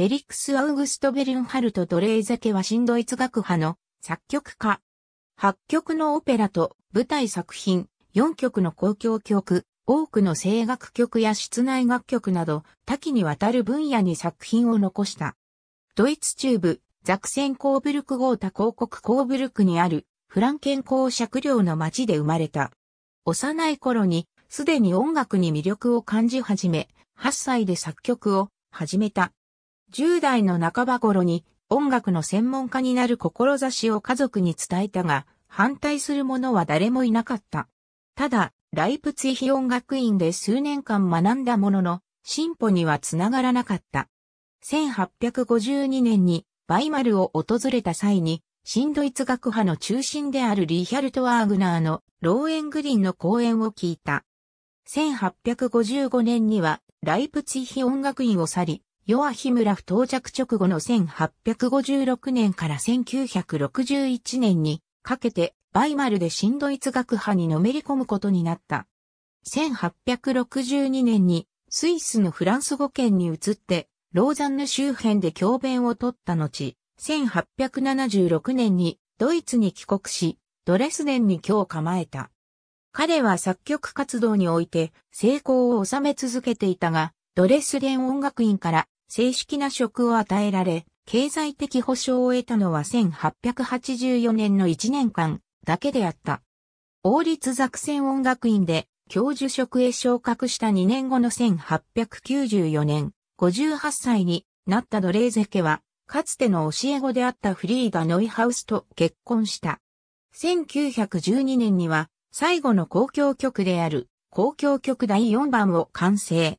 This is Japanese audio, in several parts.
フェリックス・アウグスト・ベルンハルト・ドレーザケは新ドイツ学派の作曲家。8曲のオペラと舞台作品、4曲の公共曲、多くの声楽曲や室内楽曲など多岐にわたる分野に作品を残した。ドイツ中部、ザクセンコーブルクゴータ広告コーブルクにあるフランケン公爵領の町で生まれた。幼い頃にすでに音楽に魅力を感じ始め、8歳で作曲を始めた。10代の半ば頃に音楽の専門家になる志を家族に伝えたが、反対する者は誰もいなかった。ただ、ライプツィヒ音楽院で数年間学んだものの、進歩にはつながらなかった。1852年にバイマルを訪れた際に、新ドイツ学派の中心であるリヒャルト・ワーグナーのローエングリンの講演を聞いた。1855年にはライプツィヒ音楽院を去り、ヨアヒムラフ到着直後の1856年から1961年にかけてバイマルで新ドイツ学派にのめり込むことになった。1862年にスイスのフランス語圏に移って、ローザンヌ周辺で教鞭を取った後、1876年にドイツに帰国し、ドレスデンに今日構えた。彼は作曲活動において成功を収め続けていたが、ドレスデン音楽院から正式な職を与えられ、経済的保障を得たのは1884年の1年間だけであった。王立作戦音楽院で教授職へ昇格した2年後の1894年、58歳になったドレーゼ家は、かつての教え子であったフリーダ・ノイハウスと結婚した。1912年には、最後の公共曲である、公共曲第4番を完成。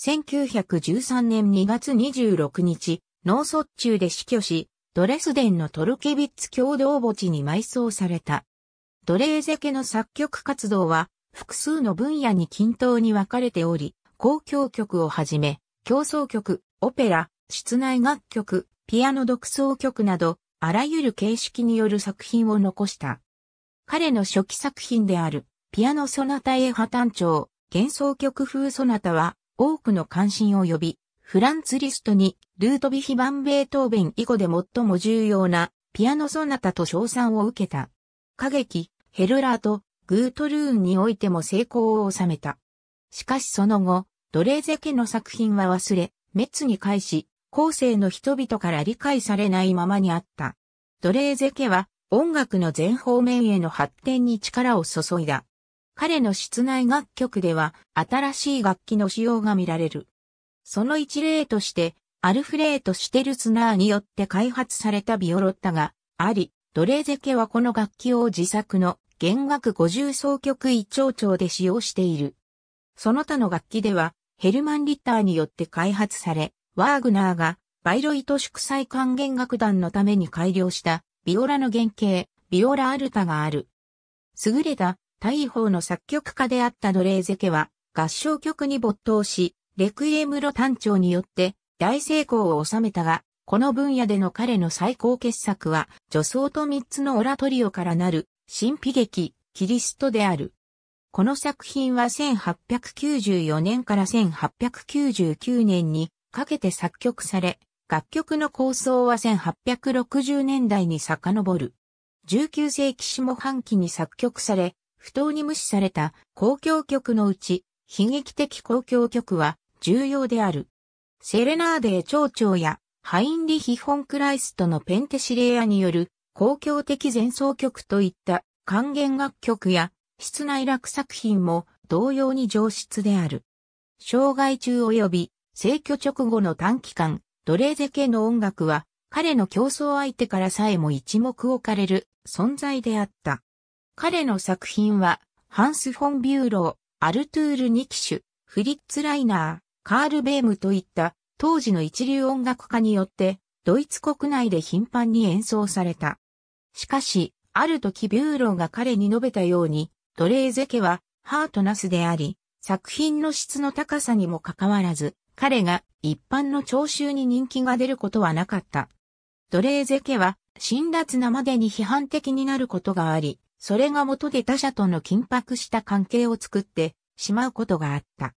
1913年2月26日、脳卒中で死去し、ドレスデンのトルケビッツ共同墓地に埋葬された。ドレーゼ家の作曲活動は複数の分野に均等に分かれており、公共曲をはじめ、競争曲、オペラ、室内楽曲、ピアノ独奏曲など、あらゆる形式による作品を残した。彼の初期作品である、ピアノソナタ A 破綻調、幻想曲風ソナタは、多くの関心を呼び、フランツ・リストに、ルートビヒンベートーベン以後で最も重要な、ピアノソナタと賞賛を受けた。歌劇、ヘルラーと、グートルーンにおいても成功を収めた。しかしその後、ドレーゼ家の作品は忘れ、メッツに返し、後世の人々から理解されないままにあった。ドレーゼ家は音楽の全方面への発展に力を注いだ。彼の室内楽曲では新しい楽器の使用が見られる。その一例として、アルフレート・シュテルツナーによって開発されたビオロッタがあり、ドレーゼ家はこの楽器を自作の弦楽50奏曲一丁調で使用している。その他の楽器では、ヘルマン・リッターによって開発され、ワーグナーがバイロイト祝祭管弦楽団のために改良したビオラの原型、ビオラ・アルタがある。優れた大砲の作曲家であったドレーゼ家は、合唱曲に没頭し、レクイエムロ単調によって大成功を収めたが、この分野での彼の最高傑作は、女装と三つのオラトリオからなる、神秘劇、キリストである。この作品は1894年から1899年にかけて作曲され、楽曲の構想は1860年代に遡る。19世紀下半期に作曲され、不当に無視された公共曲のうち、悲劇的公共曲は重要である。セレナーデー町長やハインリヒ・ホンクライストのペンテシレアによる公共的前奏曲といった還元楽曲や室内楽作品も同様に上質である。障害中及び成居直後の短期間、奴隷ゼけの音楽は彼の競争相手からさえも一目置かれる存在であった。彼の作品は、ハンス・フォン・ビューロー、アルトゥール・ニキシュ、フリッツ・ライナー、カール・ベームといった当時の一流音楽家によって、ドイツ国内で頻繁に演奏された。しかし、ある時ビューローが彼に述べたように、ドレーゼ家はハートナスであり、作品の質の高さにもかかわらず、彼が一般の聴衆に人気が出ることはなかった。ドレーゼ家は辛辣なまでに批判的になることがあり、それが元で他者との緊迫した関係を作ってしまうことがあった。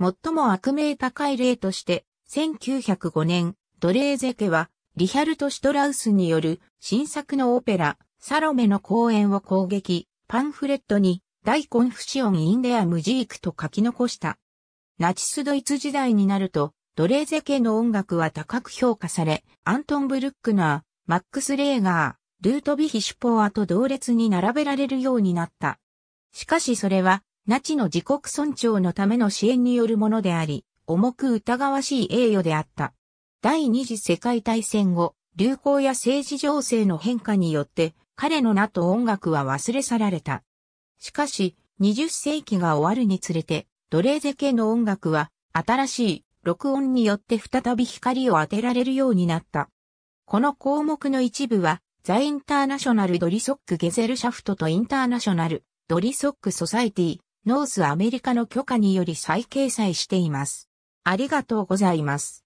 最も悪名高い例として、1905年、ドレーゼ家は、リヒャルト・シュトラウスによる新作のオペラ、サロメの公演を攻撃、パンフレットに、大コンフシオン・インデア・ムジークと書き残した。ナチスドイツ時代になると、ドレーゼ家の音楽は高く評価され、アントン・ブルックナー、マックス・レーガー、ルートヴィヒ・シュポアと同列に並べられるようになった。しかしそれは、ナチの自国尊重のための支援によるものであり、重く疑わしい栄誉であった。第二次世界大戦後、流行や政治情勢の変化によって、彼の名と音楽は忘れ去られた。しかし、20世紀が終わるにつれて、奴隷ゼ系の音楽は、新しい録音によって再び光を当てられるようになった。この項目の一部は、ザ・インターナショナル・ドリソック・ゲゼルシャフトとインターナショナル・ドリソック・ソサイティ、ノースアメリカの許可により再掲載しています。ありがとうございます。